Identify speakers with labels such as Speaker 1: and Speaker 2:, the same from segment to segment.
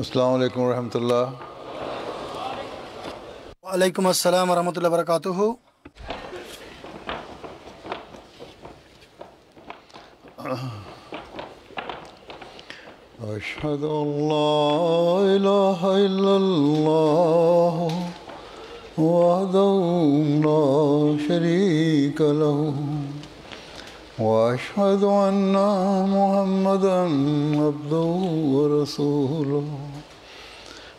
Speaker 1: अस्सलाम वालेकुम रहमतुल्लाह السلام अस्सलाम रहमतुल्लाह वरकatuह
Speaker 2: أشهد أن لا إله إلا الله وحده لا شريك له واشهد ان محمدا عبده ورسوله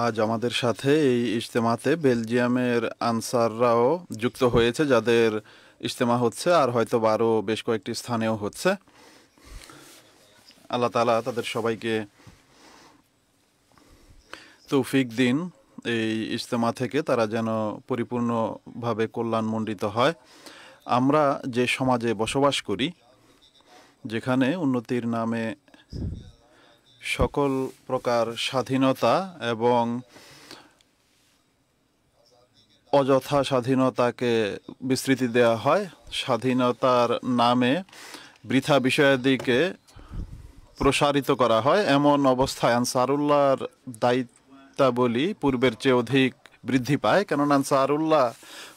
Speaker 3: আজ আমাদের সাথে এই ইজতেমাতে বেলজিয়ামের আনসাররাও যুক্ত হয়েছে যাদের ইজতেমা হচ্ছে আর হয়তো আরও বেশ কয়েকটি স্থানেও হচ্ছে আল্লাহ তালা তাদের সবাইকে তৌফিক দিন এই ইজতেমা থেকে তারা যেন পরিপূর্ণভাবে কল্যাণমণ্ডিত হয় আমরা যে সমাজে বসবাস করি যেখানে উন্নতির নামে সকল প্রকার স্বাধীনতা এবং অযথা স্বাধীনতাকে বিস্তৃতি দেয়া হয় স্বাধীনতার নামে বৃথা বিষয়াদিকে প্রসারিত করা হয় এমন অবস্থায় আনসারুল্লাহর দায়িত্বাবলী পূর্বের চেয়ে অধিক বৃদ্ধি পায় কেননা আনসারুল্লাহ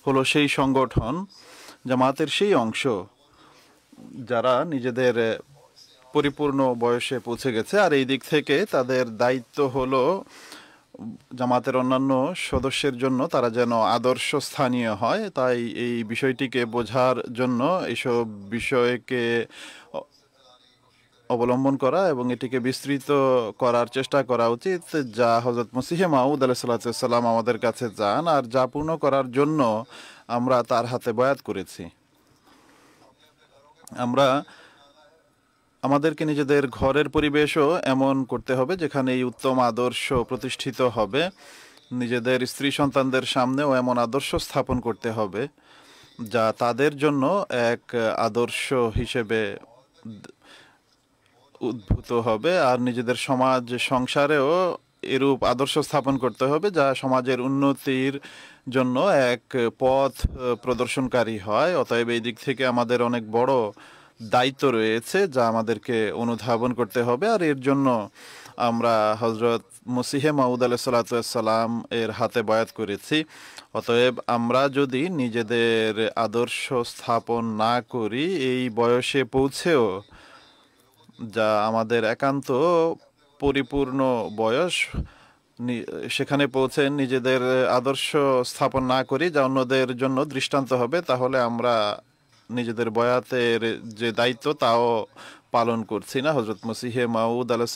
Speaker 3: হলো সেই সংগঠন জামাতের সেই অংশ যারা নিজেদের পরিপূর্ণ বয়সে পৌঁছে গেছে আর এই দিক থেকে তাদের দায়িত্ব হল জামাতের অন্যান্য সদস্যের জন্য তারা যেন আদর্শ স্থানীয় হয় তাই এই বিষয়টিকে বোঝার জন্য এইসব বিষয়কে অবলম্বন করা এবং এটিকে বিস্তৃত করার চেষ্টা করা উচিত যা হজরত মুসিহে মাউদ আলাহিসাল্লাম আমাদের কাছে যান আর যা পূর্ণ করার জন্য আমরা তার হাতে বয়াত করেছি আমরা আমাদেরকে নিজেদের ঘরের পরিবেশও এমন করতে হবে যেখানে এই উত্তম আদর্শ প্রতিষ্ঠিত হবে নিজেদের স্ত্রী সন্তানদের সামনেও এমন আদর্শ স্থাপন করতে হবে যা তাদের জন্য এক আদর্শ হিসেবে উদ্ভূত হবে আর নিজেদের সমাজ সংসারেও এরূপ আদর্শ স্থাপন করতে হবে যা সমাজের উন্নতির জন্য এক পথ প্রদর্শনকারী হয় অতএব এই দিক থেকে আমাদের অনেক বড় দায়িত্ব রয়েছে যা আমাদেরকে অনুধাবন করতে হবে আর এর জন্য আমরা হজরত মসিহে মাউদ আলহ সালাতাম এর হাতে বয়াত করেছি অতএব আমরা যদি নিজেদের আদর্শ স্থাপন না করি এই বয়সে পৌঁছেও যা আমাদের একান্ত পরিপূর্ণ বয়স সেখানে পৌঁছে নিজেদের আদর্শ স্থাপন না করি যা অন্যদের জন্য দৃষ্টান্ত হবে তাহলে আমরা নিজেদের বয়াতের যে দায়িত্ব তাও পালন করছি না হজরত মসিহে মাউদ আলাহ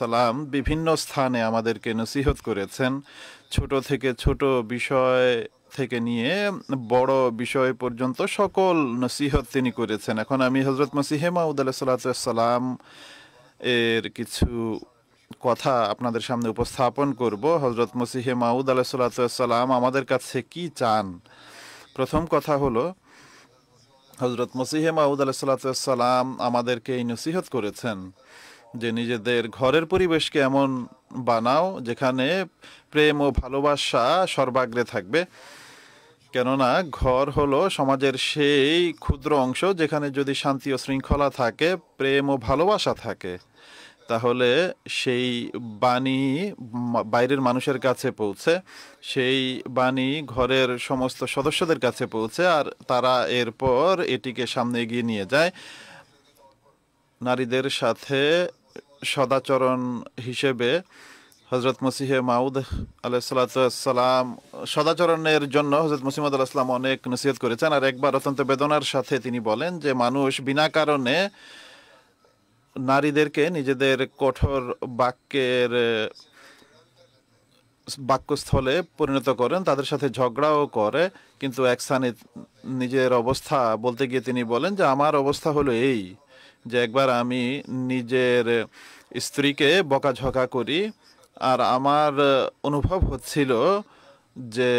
Speaker 3: সাল্লাম বিভিন্ন স্থানে আমাদেরকে নসিহত করেছেন ছোট থেকে ছোট বিষয় থেকে নিয়ে বড় বিষয় পর্যন্ত সকল নসিহত তিনি করেছেন এখন আমি হজরত মসিহে মাউদ আলাহ সাল্লাম এর কিছু কথা আপনাদের সামনে উপস্থাপন করব হজরত মসিহে মাউদ আলাহ সাল্লাম আমাদের কাছে কি চান প্রথম কথা হলো হজরত মসিহে মাহুদ আলাইসাল্লাম আমাদেরকে এই নসিহত করেছেন যে নিজেদের ঘরের পরিবেশকে এমন বানাও যেখানে প্রেম ও ভালোবাসা সর্বাগ্রে থাকবে কেননা ঘর হলো সমাজের সেই ক্ষুদ্র অংশ যেখানে যদি শান্তি ও শৃঙ্খলা থাকে প্রেম ও ভালোবাসা থাকে তাহলে সেই বাণী বাইরের মানুষের কাছে পৌঁছে সেই বাণী ঘরের সমস্ত সদস্যদের কাছে পৌঁছে আর তারা এরপর এটিকে সামনে এগিয়ে নিয়ে যায় নারীদের সাথে সদাচরণ হিসেবে হজরত মসিহে মাউদ আলাহাতাম সদাচরণের জন্য হজরত মসিমদ আলাহিসাম অনেক নসিহত করেছেন আর একবার অত্যন্ত বেদনার সাথে তিনি বলেন যে মানুষ বিনা কারণে নারীদেরকে নিজেদের কঠোর বাক্যের বাক্যস্থলে পরিণত করেন তাদের সাথে ঝগড়াও করে কিন্তু স্থানে নিজের অবস্থা বলতে গিয়ে তিনি বলেন যে আমার অবস্থা হলো এই যে একবার আমি নিজের স্ত্রীকে বকাঝকা করি আর আমার অনুভব হচ্ছিল যে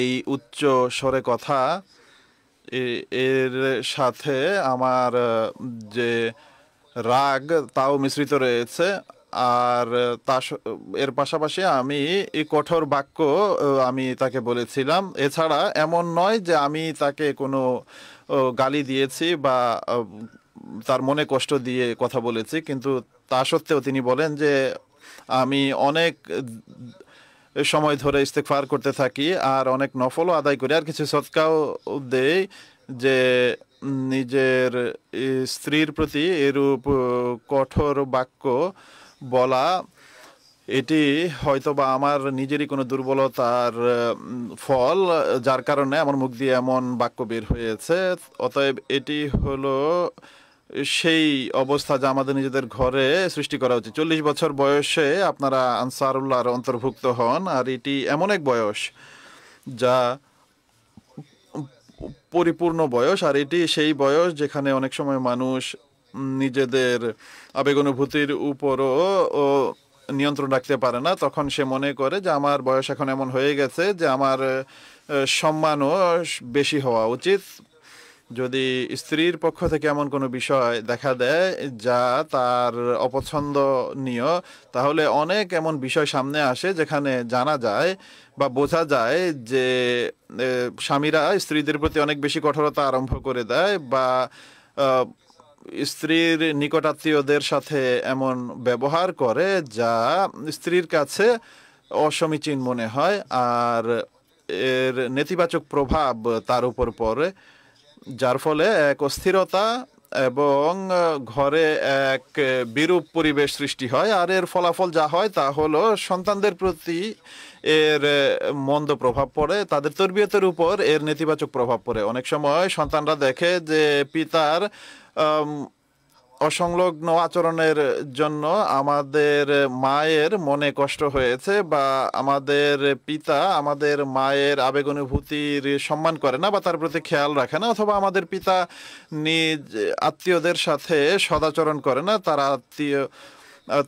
Speaker 3: এই উচ্চ স্বরে কথা এর সাথে আমার যে রাগ তাও মিশ্রিত রয়েছে আর তা এর পাশাপাশি আমি এই কঠোর বাক্য আমি তাকে বলেছিলাম এছাড়া এমন নয় যে আমি তাকে কোনো গালি দিয়েছি বা তার মনে কষ্ট দিয়ে কথা বলেছি কিন্তু তা সত্ত্বেও তিনি বলেন যে আমি অনেক সময় ধরে ইস্তেকফার করতে থাকি আর অনেক নফলও আদায় করি আর কিছু সৎকাও দেই যে নিজের স্ত্রীর প্রতি এরূপ কঠোর বাক্য বলা এটি হয়তো বা আমার নিজেরই কোনো দুর্বলতার ফল যার কারণে আমার মুখ দিয়ে এমন বাক্য বের হয়েছে অতএব এটি হলো সেই অবস্থা যা আমাদের নিজেদের ঘরে সৃষ্টি করা উচিত চল্লিশ বছর বয়সে আপনারা আনসারুল্লাহর অন্তর্ভুক্ত হন আর এটি এমন এক বয়স যা পরিপূর্ণ বয়স আর এটি সেই বয়স যেখানে অনেক সময় মানুষ নিজেদের আবেগ অনুভূতির উপরও নিয়ন্ত্রণ রাখতে পারে না তখন সে মনে করে যে আমার বয়স এখন এমন হয়ে গেছে যে আমার সম্মানও বেশি হওয়া উচিত যদি স্ত্রীর পক্ষ থেকে এমন কোনো বিষয় দেখা দেয় যা তার অপছন্দনীয় তাহলে অনেক এমন বিষয় সামনে আসে যেখানে জানা যায় বা বোঝা যায় যে স্বামীরা স্ত্রীদের প্রতি অনেক বেশি কঠোরতা আরম্ভ করে দেয় বা স্ত্রীর নিকটাত্মীয়দের সাথে এমন ব্যবহার করে যা স্ত্রীর কাছে অসমীচীন মনে হয় আর এর নেতিবাচক প্রভাব তার উপর পড়ে যার ফলে এক অস্থিরতা এবং ঘরে এক বিরূপ পরিবেশ সৃষ্টি হয় আর এর ফলাফল যা হয় তা হলো সন্তানদের প্রতি এর মন্দ প্রভাব পড়ে তাদের তরবিয়তের উপর এর নেতিবাচক প্রভাব পড়ে অনেক সময় সন্তানরা দেখে যে পিতার অসংলগ্ন আচরণের জন্য আমাদের মায়ের মনে কষ্ট হয়েছে বা আমাদের পিতা আমাদের মায়ের আবেগ অনুভূতির সম্মান করে না বা তার প্রতি খেয়াল রাখে না অথবা আমাদের পিতা নিজ আত্মীয়দের সাথে সদাচরণ করে না তারা আত্মীয়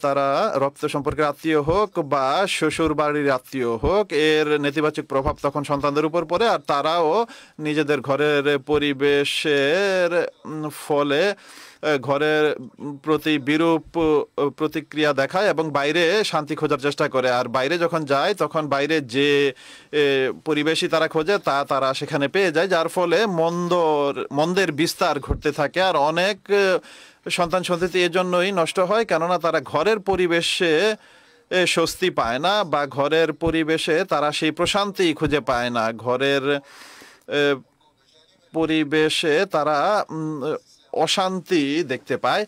Speaker 3: তারা রক্ত সম্পর্কের আত্মীয় হোক বা শ্বশুর বাড়ির আত্মীয় হোক এর নেতিবাচক প্রভাব তখন সন্তানদের উপর পড়ে আর তারাও নিজেদের ঘরের পরিবেশের ফলে ঘরের প্রতি বিরূপ প্রতিক্রিয়া দেখায় এবং বাইরে শান্তি খোঁজার চেষ্টা করে আর বাইরে যখন যায় তখন বাইরে যে পরিবেশই তারা খোঁজে তা তারা সেখানে পেয়ে যায় যার ফলে মন্দ মন্দের বিস্তার ঘটতে থাকে আর অনেক সন্তান সন্ততি এজন্যই নষ্ট হয় কেননা তারা ঘরের পরিবেশে স্বস্তি পায় না বা ঘরের পরিবেশে তারা সেই প্রশান্তি খুঁজে পায় না ঘরের পরিবেশে তারা অশান্তি দেখতে পায়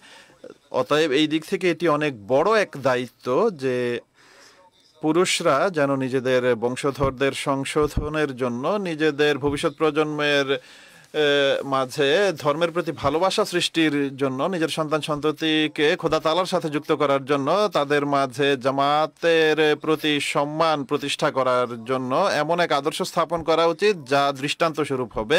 Speaker 3: অতএব এই দিক থেকে এটি অনেক বড় এক দায়িত্ব যে পুরুষরা যেন নিজেদের বংশধরদের সংশোধনের জন্য নিজেদের ভবিষ্যৎ প্রজন্মের মাঝে ধর্মের প্রতি ভালোবাসা সৃষ্টির জন্য নিজের সন্তান সন্ততিকে খোদা তালার সাথে যুক্ত করার জন্য তাদের মাঝে জামাতের প্রতি সম্মান প্রতিষ্ঠা করার জন্য এমন এক আদর্শ স্থাপন করা উচিত যা দৃষ্টান্ত স্বরূপ হবে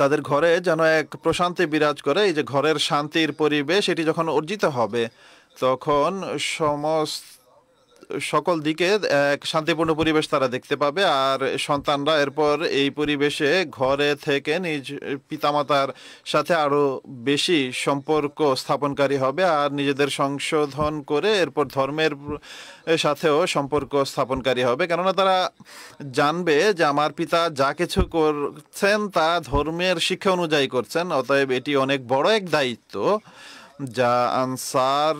Speaker 3: তাদের ঘরে যেন এক প্রশান্তি বিরাজ করে এই যে ঘরের শান্তির পরিবেশ এটি যখন অর্জিত হবে তখন সমস্ত সকল দিকে এক শান্তিপূর্ণ পরিবেশ তারা দেখতে পাবে আর সন্তানরা এরপর এই পরিবেশে ঘরে থেকে নিজ পিতামাতার সাথে আরও বেশি সম্পর্ক স্থাপনকারী হবে আর নিজেদের সংশোধন করে এরপর ধর্মের সাথেও সম্পর্ক স্থাপনকারী হবে কেননা তারা জানবে যে আমার পিতা যা কিছু করছেন তা ধর্মের শিক্ষা অনুযায়ী করছেন অতএব এটি অনেক বড় এক দায়িত্ব যা আনসার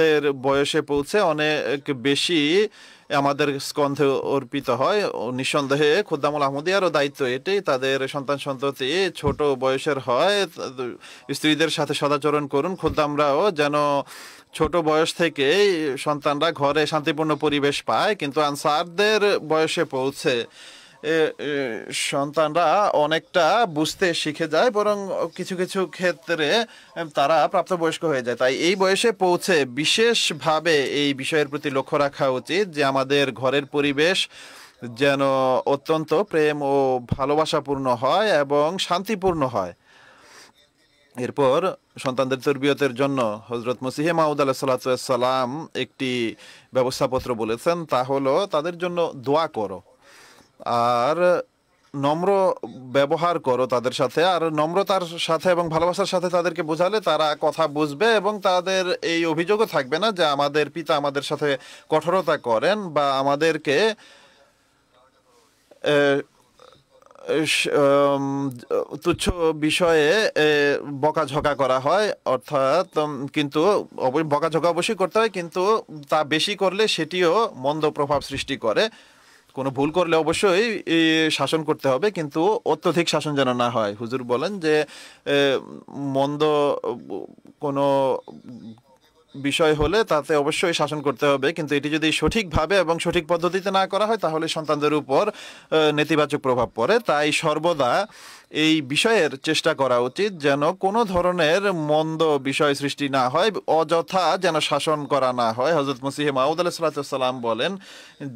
Speaker 3: দের বয়সে পৌঁছে অনেক বেশি আমাদের স্কন্ধে অর্পিত হয় নিঃসন্দেহে খুদ্দামুল আহমদিয়ারও দায়িত্ব এটি তাদের সন্তান সন্ততি ছোট বয়সের হয় স্ত্রীদের সাথে সদাচরণ করুন খুদ্দামরাও যেন ছোট বয়স থেকেই সন্তানরা ঘরে শান্তিপূর্ণ পরিবেশ পায় কিন্তু আনসারদের বয়সে পৌঁছে সন্তানরা অনেকটা বুঝতে শিখে যায় বরং কিছু কিছু ক্ষেত্রে তারা প্রাপ্তবয়স্ক হয়ে যায় তাই এই বয়সে পৌঁছে বিশেষভাবে এই বিষয়ের প্রতি লক্ষ্য রাখা উচিত যে আমাদের ঘরের পরিবেশ যেন অত্যন্ত প্রেম ও ভালোবাসাপূর্ণ হয় এবং শান্তিপূর্ণ হয় এরপর সন্তানদের তরবিয়তের জন্য হজরত মসিহে মাউদ আলাহ সাল্লাম একটি ব্যবস্থাপত্র বলেছেন তা হলো তাদের জন্য দোয়া করো আর নম্র ব্যবহার করো তাদের সাথে আর নম্রতার সাথে এবং ভালোবাসার সাথে তাদেরকে বোঝালে তারা কথা বুঝবে এবং তাদের এই অভিযোগও থাকবে না যে আমাদের পিতা আমাদের সাথে কঠোরতা করেন বা আমাদেরকে তুচ্ছ বিষয়ে বকাঝকা করা হয় অর্থাৎ কিন্তু বকাঝকা অবশ্যই করতে হয় কিন্তু তা বেশি করলে সেটিও মন্দ প্রভাব সৃষ্টি করে কোনো ভুল করলে অবশ্যই শাসন করতে হবে কিন্তু অত্যধিক শাসন যেন না হয় হুজুর বলেন যে মন্দ কোনো বিষয় হলে তাতে অবশ্যই শাসন করতে হবে কিন্তু এটি যদি সঠিকভাবে এবং সঠিক পদ্ধতিতে না করা হয় তাহলে সন্তানদের উপর নেতিবাচক প্রভাব পড়ে তাই সর্বদা এই বিষয়ের চেষ্টা করা উচিত যেন কোনো ধরনের মন্দ বিষয় সৃষ্টি না হয় অযথা যেন শাসন করা না হয় হজরত মসিহে মাহমুদ আলাহিসাল্লাম বলেন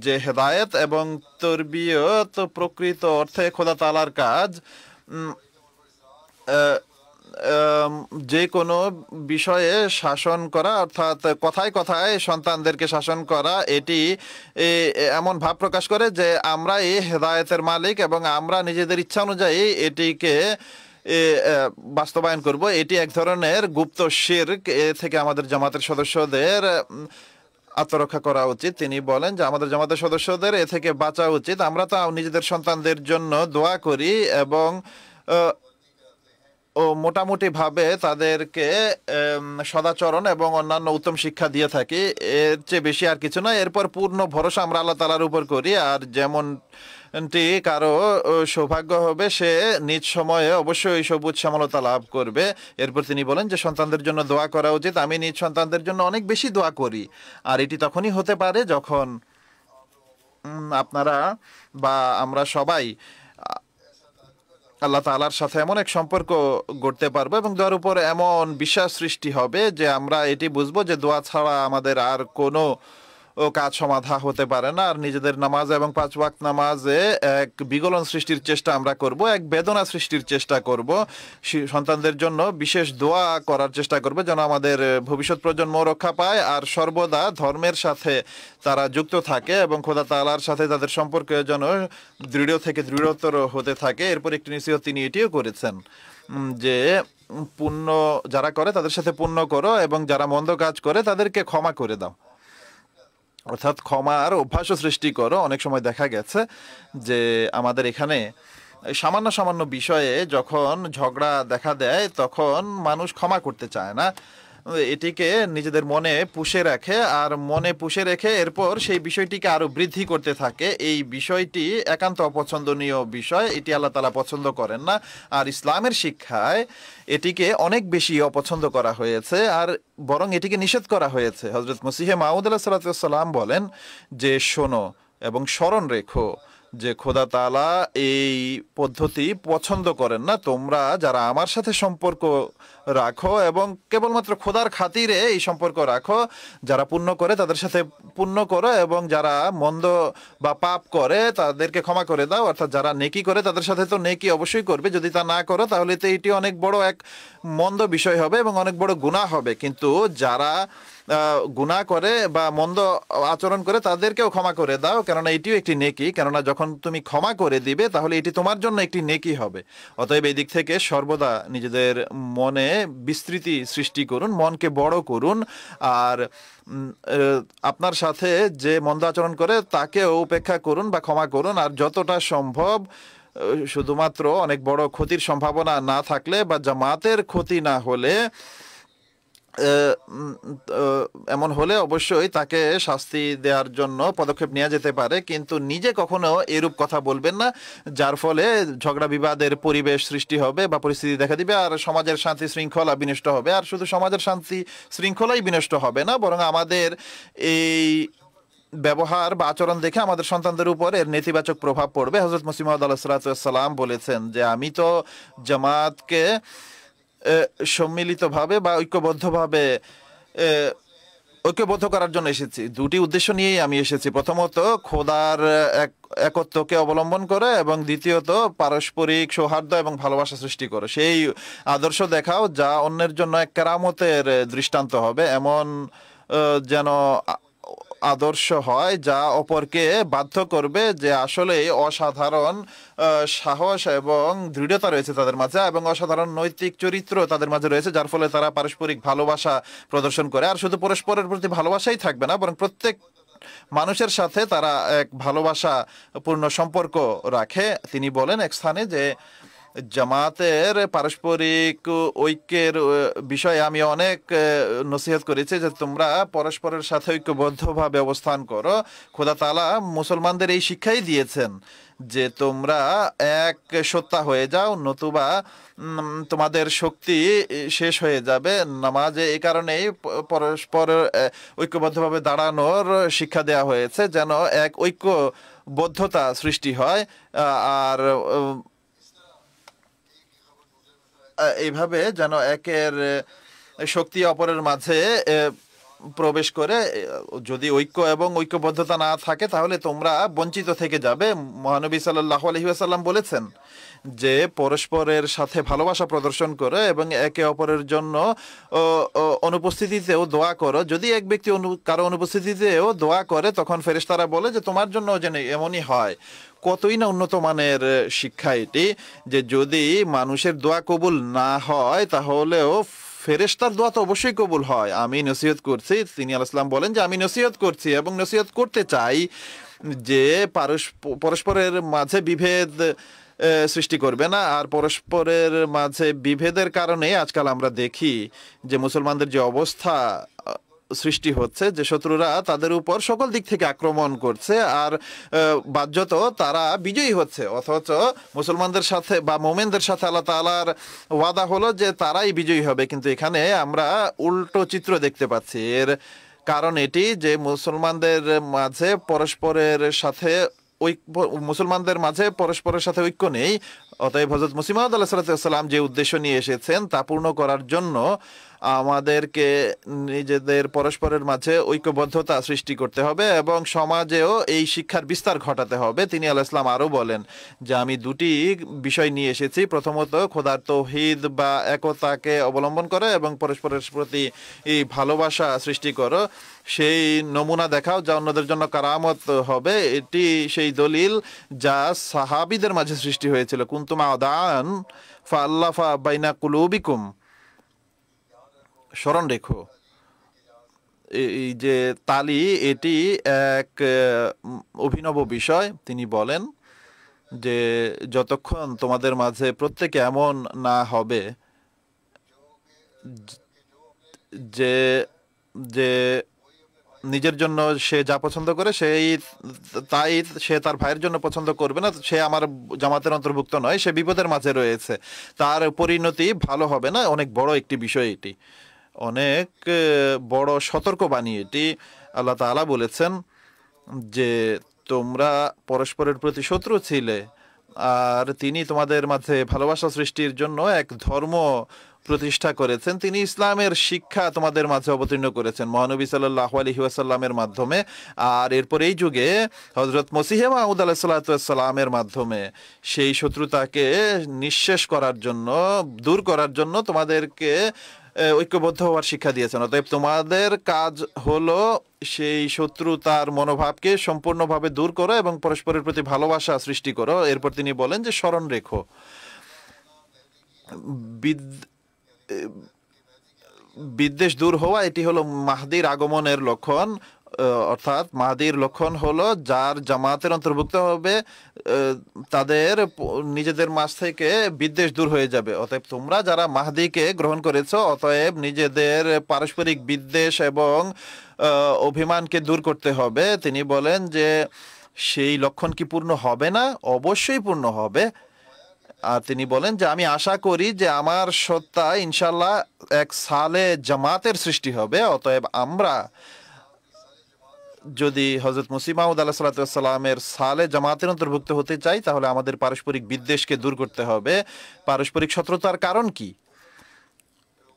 Speaker 3: যে হেদায়েত এবং তরবিয়ত প্রকৃত অর্থে খোদা তালার কাজ যে কোনো বিষয়ে শাসন করা অর্থাৎ কথায় কথায় সন্তানদেরকে শাসন করা এটি এমন ভাব প্রকাশ করে যে আমরা এই হেদায়তের মালিক এবং আমরা নিজেদের ইচ্ছা অনুযায়ী এটিকে বাস্তবায়ন করব এটি এক ধরনের গুপ্ত শির্ক এ থেকে আমাদের জামাতের সদস্যদের আত্মরক্ষা করা উচিত তিনি বলেন যে আমাদের জামাতের সদস্যদের এ থেকে বাঁচা উচিত আমরা তো নিজেদের সন্তানদের জন্য দোয়া করি এবং ও মোটামুটিভাবে তাদেরকে সদাচরণ এবং অন্যান্য উত্তম শিক্ষা দিয়ে থাকি এর চেয়ে বেশি আর কিছু নয় এরপর পূর্ণ ভরসা আমরা আল্লাহ তালার উপর করি আর যেমনটি কারো সৌভাগ্য হবে সে নিজ সময়ে অবশ্যই সবুজ শ্যামলতা লাভ করবে এরপর তিনি বলেন যে সন্তানদের জন্য দোয়া করা উচিত আমি নিজ সন্তানদের জন্য অনেক বেশি দোয়া করি আর এটি তখনই হতে পারে যখন আপনারা বা আমরা সবাই আল্লাহ তালার সাথে এমন এক সম্পর্ক গড়তে পারবো এবং দোয়ার উপর এমন বিশ্বাস সৃষ্টি হবে যে আমরা এটি বুঝবো যে দোয়া ছাড়া আমাদের আর কোনো ও কাজ সমাধা হতে পারে না আর নিজেদের নামাজ এবং পাঁচ ওয়াক্ত নামাজে এক বিগলন সৃষ্টির চেষ্টা আমরা করব এক বেদনা সৃষ্টির চেষ্টা করব সন্তানদের জন্য বিশেষ দোয়া করার চেষ্টা করব যেন আমাদের ভবিষ্যৎ প্রজন্ম রক্ষা পায় আর সর্বদা ধর্মের সাথে তারা যুক্ত থাকে এবং খোদা তালার সাথে তাদের সম্পর্কে যেন দৃঢ় থেকে দৃঢ়তর হতে থাকে এরপর একটি নিশ্চয় তিনি এটিও করেছেন যে পুণ্য যারা করে তাদের সাথে পুণ্য করো এবং যারা মন্দ কাজ করে তাদেরকে ক্ষমা করে দাও অর্থাৎ ক্ষমার অভ্যাসও সৃষ্টি করো অনেক সময় দেখা গেছে যে আমাদের এখানে সামান্য সামান্য বিষয়ে যখন ঝগড়া দেখা দেয় তখন মানুষ ক্ষমা করতে চায় না এটিকে নিজেদের মনে পুষে রাখে আর মনে পুষে রেখে এরপর সেই বিষয়টিকে আরও বৃদ্ধি করতে থাকে এই বিষয়টি একান্ত অপছন্দনীয় বিষয় এটি আল্লাহ তালা পছন্দ করেন না আর ইসলামের শিক্ষায় এটিকে অনেক বেশি অপছন্দ করা হয়েছে আর বরং এটিকে নিষেধ করা হয়েছে হজরত মুসিহে মাহমুদ আল্লাহ সাল্লাম বলেন যে শোনো এবং স্মরণ রেখো যে খোদা তালা এই পদ্ধতি পছন্দ করেন না তোমরা যারা আমার সাথে সম্পর্ক রাখো এবং কেবলমাত্র খোদার খাতিরে এই সম্পর্ক রাখো যারা পুণ্য করে তাদের সাথে পুণ্য করো এবং যারা মন্দ বা পাপ করে তাদেরকে ক্ষমা করে দাও অর্থাৎ যারা নেকি করে তাদের সাথে তো নেকি অবশ্যই করবে যদি তা না করো তাহলে তো এটি অনেক বড় এক মন্দ বিষয় হবে এবং অনেক বড় গুণা হবে কিন্তু যারা গুণা করে বা মন্দ আচরণ করে তাদেরকেও ক্ষমা করে দাও কেননা এটিও একটি নেকি কেননা যখন তুমি ক্ষমা করে দিবে তাহলে এটি তোমার জন্য একটি নেকি হবে অতএব এই দিক থেকে সর্বদা নিজেদের মনে বিস্তৃতি সৃষ্টি করুন মনকে বড় করুন আর আপনার সাথে যে মন্দ আচরণ করে তাকেও উপেক্ষা করুন বা ক্ষমা করুন আর যতটা সম্ভব শুধুমাত্র অনেক বড় ক্ষতির সম্ভাবনা না থাকলে বা জামাতের ক্ষতি না হলে এমন হলে অবশ্যই তাকে শাস্তি দেওয়ার জন্য পদক্ষেপ নেওয়া যেতে পারে কিন্তু নিজে কখনো এরূপ কথা বলবেন না যার ফলে ঝগড়া বিবাদের পরিবেশ সৃষ্টি হবে বা পরিস্থিতি দেখা দিবে আর সমাজের শান্তি শৃঙ্খলা বিনষ্ট হবে আর শুধু সমাজের শান্তি শৃঙ্খলাই বিনষ্ট হবে না বরং আমাদের এই ব্যবহার বা আচরণ দেখে আমাদের সন্তানদের উপর এর নেতিবাচক প্রভাব পড়বে হজরত মুসিমদ আল্লাহ সালাম বলেছেন যে আমি তো জামাতকে সম্মিলিতভাবে বা ঐক্যবদ্ধভাবে ঐক্যবদ্ধ করার জন্য এসেছি দুটি উদ্দেশ্য নিয়েই আমি এসেছি প্রথমত খোদার একত্বকে অবলম্বন করে এবং দ্বিতীয়ত পারস্পরিক সৌহার্দ্য এবং ভালোবাসা সৃষ্টি করে সেই আদর্শ দেখাও যা অন্যের জন্য এক কেরামতের দৃষ্টান্ত হবে এমন যেন আদর্শ হয় যা অপরকে বাধ্য করবে যে আসলে অসাধারণ সাহস এবং দৃঢ়তা রয়েছে তাদের মাঝে এবং অসাধারণ নৈতিক চরিত্র তাদের মাঝে রয়েছে যার ফলে তারা পারস্পরিক ভালোবাসা প্রদর্শন করে আর শুধু পরস্পরের প্রতি ভালোবাসাই থাকবে না বরং প্রত্যেক মানুষের সাথে তারা এক ভালোবাসা পূর্ণ সম্পর্ক রাখে তিনি বলেন এক স্থানে যে জামাতের পারস্পরিক ঐক্যের বিষয়ে আমি অনেক নসিহত করেছি যে তোমরা পরস্পরের সাথে ঐক্যবদ্ধভাবে অবস্থান করো খোদা তালা মুসলমানদের এই শিক্ষাই দিয়েছেন যে তোমরা এক সত্তা হয়ে যাও নতুবা তোমাদের শক্তি শেষ হয়ে যাবে নামাজে এই কারণেই পরস্পর ঐক্যবদ্ধভাবে দাঁড়ানোর শিক্ষা দেয়া হয়েছে যেন এক ঐক্যবদ্ধতা সৃষ্টি হয় আর এইভাবে যেন একের শক্তি অপরের মাঝে প্রবেশ করে যদি ঐক্য এবং ঐক্যবদ্ধতা না থাকে তাহলে তোমরা বঞ্চিত থেকে যাবে মহানবী সাল্লাহ আলহিহাসাল্লাম বলেছেন যে পরস্পরের সাথে ভালোবাসা প্রদর্শন করো এবং একে অপরের জন্য অনুপস্থিতিতেও দোয়া করো যদি এক ব্যক্তি অনু কারো অনুপস্থিতিতেও দোয়া করে তখন ফেরেশতারা বলে যে তোমার জন্য যেন এমনই হয় কতই না উন্নত মানের শিক্ষা এটি যে যদি মানুষের দোয়া কবুল না হয় তাহলেও ফেরেস্তার দোয়া তো অবশ্যই কবুল হয় আমি নসিহত করছি তিনি আলাইসলাম বলেন যে আমি নসিহত করছি এবং নসিহত করতে চাই যে পরস্পরের মাঝে বিভেদ সৃষ্টি করবে না আর পরস্পরের মাঝে বিভেদের কারণে আজকাল আমরা দেখি যে মুসলমানদের যে অবস্থা সৃষ্টি হচ্ছে যে শত্রুরা তাদের উপর সকল দিক থেকে আক্রমণ করছে আর বাহ্যত তারা বিজয়ী হচ্ছে অথচ মুসলমানদের সাথে বা মোমেনদের সাথে আল্লাহ তালার ওয়াদা হলো যে তারাই বিজয়ী হবে কিন্তু এখানে আমরা উল্টো চিত্র দেখতে পাচ্ছি এর কারণ এটি যে মুসলমানদের মাঝে পরস্পরের সাথে ঐক্য মুসলমানদের মাঝে পরস্পরের সাথে ঐক্য নেই অতএব হজরত মুসিমাদ আল্লাহ সাল্লাম যে উদ্দেশ্য নিয়ে এসেছেন তা পূর্ণ করার জন্য আমাদেরকে নিজেদের পরস্পরের মাঝে ঐক্যবদ্ধতা সৃষ্টি করতে হবে এবং সমাজেও এই শিক্ষার বিস্তার ঘটাতে হবে তিনি আল ইসলাম আরও বলেন যে আমি দুটি বিষয় নিয়ে এসেছি প্রথমত খোদার তৌহিদ বা একতাকে অবলম্বন করো এবং পরস্পরের প্রতি এই ভালোবাসা সৃষ্টি করো সেই নমুনা দেখাও যা অন্যদের জন্য কারামত হবে এটি সেই দলিল যা সাহাবিদের মাঝে সৃষ্টি হয়েছিল কুন্তুমা দান ফা আল্লাফা বাইনা কুলুবিকুম স্মরণ রেখো এই যে তালি এটি এক অভিনব বিষয় তিনি বলেন যে যতক্ষণ তোমাদের মাঝে প্রত্যেকে এমন না হবে যে যে নিজের জন্য সে যা পছন্দ করে সেই তাই সে তার ভাইয়ের জন্য পছন্দ করবে না সে আমার জামাতের অন্তর্ভুক্ত নয় সে বিপদের মাঝে রয়েছে তার পরিণতি ভালো হবে না অনেক বড় একটি বিষয় এটি অনেক বড় সতর্কবাণী এটি আল্লাহ তালা বলেছেন যে তোমরা পরস্পরের প্রতি শত্রু ছিলে আর তিনি তোমাদের মাঝে ভালোবাসা সৃষ্টির জন্য এক ধর্ম প্রতিষ্ঠা করেছেন তিনি ইসলামের শিক্ষা তোমাদের মাঝে অবতীর্ণ করেছেন মহানবী সাল্লাহ আলী ওয়াসাল্লামের মাধ্যমে আর এরপর এই যুগে হজরত মসিহে মাহমুদ আলাহ সাল্লাতামের মাধ্যমে সেই শত্রুতাকে নিঃশেষ করার জন্য দূর করার জন্য তোমাদেরকে ঐক্যবদ্ধ হওয়ার শিক্ষা দিয়েছেন অতএব তোমাদের কাজ হলো সেই শত্রু তার মনোভাবকে সম্পূর্ণভাবে দূর করো এবং পরস্পরের প্রতি ভালোবাসা সৃষ্টি করো এরপর তিনি বলেন যে স্মরণ রেখো বিদ্বেষ দূর হওয়া এটি হলো মাহাদির আগমনের লক্ষণ অর্থাৎ মাহাদির লক্ষণ হলো যার জামাতের অন্তর্ভুক্ত হবে তাদের নিজেদের মাছ থেকে বিদ্বেষ দূর হয়ে যাবে অতএব তোমরা যারা মাহাদিকে গ্রহণ করেছ অতএব নিজেদের পারস্পরিক বিদ্বেষ এবং অভিমানকে দূর করতে হবে তিনি বলেন যে সেই লক্ষণ কি পূর্ণ হবে না অবশ্যই পূর্ণ হবে আর তিনি বলেন যে আমি আশা করি যে আমার সত্তা ইনশাল্লাহ এক সালে জামাতের সৃষ্টি হবে অতএব আমরা যদি হজরত মুসিমাউদ আল্লাহ সাল্লাহসাল্লামের সালে জামাতের অন্তর্ভুক্ত হতে চাই তাহলে আমাদের পারস্পরিক বিদ্বেষকে দূর করতে হবে পারস্পরিক শত্রুতার কারণ কি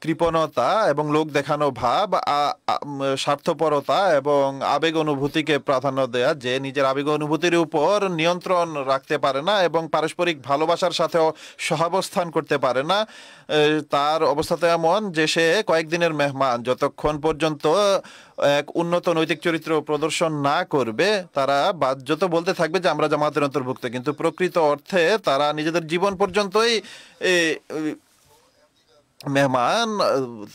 Speaker 3: কৃপণতা এবং লোক দেখানো ভাব স্বার্থপরতা এবং আবেগ অনুভূতিকে প্রাধান্য দেয়া যে নিজের আবেগ অনুভূতির উপর নিয়ন্ত্রণ রাখতে পারে না এবং পারস্পরিক ভালোবাসার সাথেও সহাবস্থান করতে পারে না তার অবস্থাতে এমন যে সে কয়েকদিনের মেহমান যতক্ষণ পর্যন্ত এক উন্নত নৈতিক চরিত্র প্রদর্শন না করবে তারা বাধ্যত বলতে থাকবে যে আমরা জামাতের অন্তর্ভুক্ত কিন্তু প্রকৃত অর্থে তারা নিজেদের জীবন পর্যন্তই মেহমান